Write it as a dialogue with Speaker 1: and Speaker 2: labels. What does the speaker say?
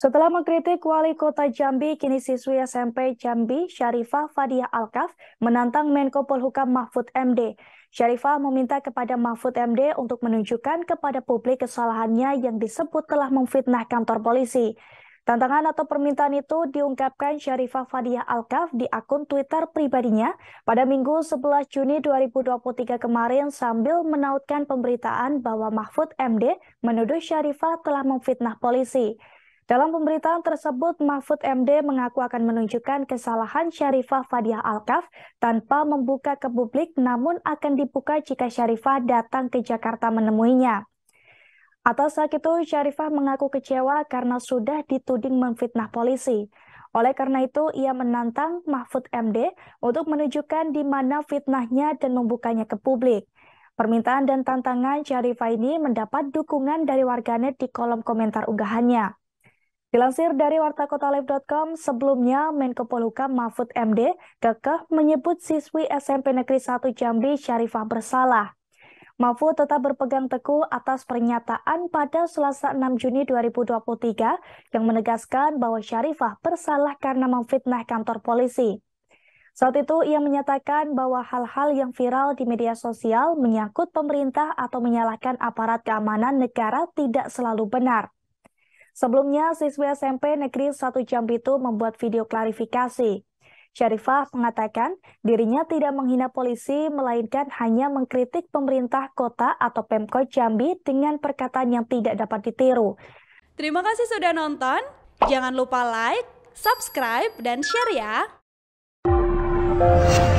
Speaker 1: Setelah mengkritik wali kota Jambi, kini siswi SMP Jambi Syarifah Fadiah Alkaf menantang Menko Polhukam Mahfud MD. Syarifah meminta kepada Mahfud MD untuk menunjukkan kepada publik kesalahannya yang disebut telah memfitnah kantor polisi. Tantangan atau permintaan itu diungkapkan Syarifah Fadiah Alkaf di akun Twitter pribadinya pada Minggu 11 Juni 2023 kemarin sambil menautkan pemberitaan bahwa Mahfud MD menuduh Syarifah telah memfitnah polisi. Dalam pemberitaan tersebut, Mahfud MD mengaku akan menunjukkan kesalahan Syarifah Fadiah Alkaf tanpa membuka ke publik, namun akan dibuka jika Syarifah datang ke Jakarta menemuinya. Atas saat itu, Syarifah mengaku kecewa karena sudah dituding memfitnah polisi. Oleh karena itu, ia menantang Mahfud MD untuk menunjukkan di mana fitnahnya dan membukanya ke publik. Permintaan dan tantangan Syarifah ini mendapat dukungan dari warganet di kolom komentar unggahannya. Dilansir dari wartakotalive.com, sebelumnya Menko Polhukam Mahfud MD kekeh menyebut siswi SMP Negeri 1 Jambi Syarifah bersalah. Mahfud tetap berpegang teguh atas pernyataan pada Selasa 6 Juni 2023 yang menegaskan bahwa Syarifah bersalah karena memfitnah kantor polisi. Saat itu ia menyatakan bahwa hal-hal yang viral di media sosial menyangkut pemerintah atau menyalahkan aparat keamanan negara tidak selalu benar. Sebelumnya, siswi SMP Negeri 1 Jambi itu membuat video klarifikasi. Syarifah mengatakan dirinya tidak menghina polisi, melainkan hanya mengkritik pemerintah kota atau Pemkot Jambi dengan perkataan yang tidak dapat ditiru.
Speaker 2: Terima kasih sudah nonton. Jangan lupa like, subscribe, dan share ya.